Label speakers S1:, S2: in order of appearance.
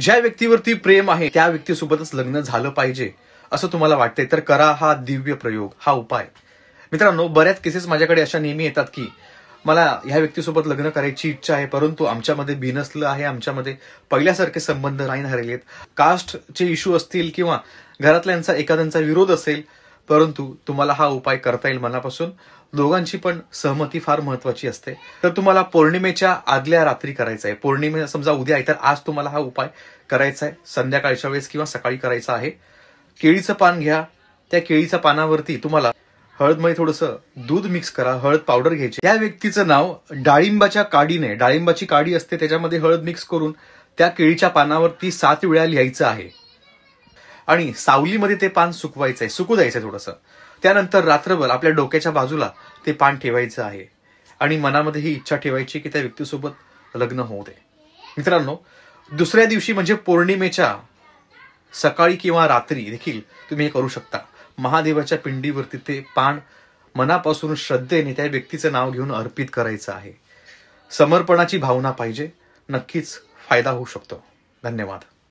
S1: ज्या व्यक्तीवरती प्रेम आहे त्या व्यक्तीसोबतच लग्न झालं पाहिजे असं तुम्हाला वाटतंय तर करा हा दिव्य प्रयोग हा उपाय मित्रांनो बऱ्याच केसेस माझ्याकडे अशा नेहमी येतात की मला ह्या व्यक्तीसोबत लग्न करायची इच्छा आहे परंतु आमच्यामध्ये बिनसलं आहे आमच्यामध्ये पहिल्यासारखे संबंध नाही हरलेत कास्टचे इश्यू असतील किंवा घरातल्यांचा एखाद्यांचा विरोध असेल परंतु तुम्हाला हा उपाय करता येईल मनापासून दोघांची पण सहमती फार महत्वाची असते तर तुम्हाला पौर्णिमेच्या आदल्या रात्री करायचा आहे पौर्णिमे समजा उद्या आहे तर आज तुम्हाला हा उपाय करायचा आहे संध्याकाळच्या वेळेस किंवा सकाळी करायचा आहे केळीचं पान घ्या त्या केळीच्या पानावरती तुम्हाला हळदमध्ये थोडंसं दूध मिक्स करा हळद पावडर घ्यायची या व्यक्तीचं नाव डाळिंबाच्या काडीने डाळिंबाची काडी असते त्याच्यामध्ये हळद मिक्स करून त्या केळीच्या पानावरती सात वेळा लिहायचं आहे आणि सावलीमध्ये ते पान सुकवायचं आहे सुकू द्यायचंय आहे थोडंसं त्यानंतर रात्रभर आपल्या डोक्याच्या बाजूला ते पान ठेवायचं आहे आणि मनामध्ये ही इच्छा ठेवायची की त्या व्यक्तीसोबत लग्न होऊ दे मित्रांनो दुसऱ्या दिवशी म्हणजे पौर्णिमेच्या सकाळी किंवा रात्री देखील तुम्ही हे करू शकता महादेवाच्या पिंडीवरती ते पान मनापासून श्रद्धेने त्या व्यक्तीचं नाव घेऊन अर्पित करायचं आहे समर्पणाची भावना पाहिजे नक्कीच फायदा होऊ शकतो धन्यवाद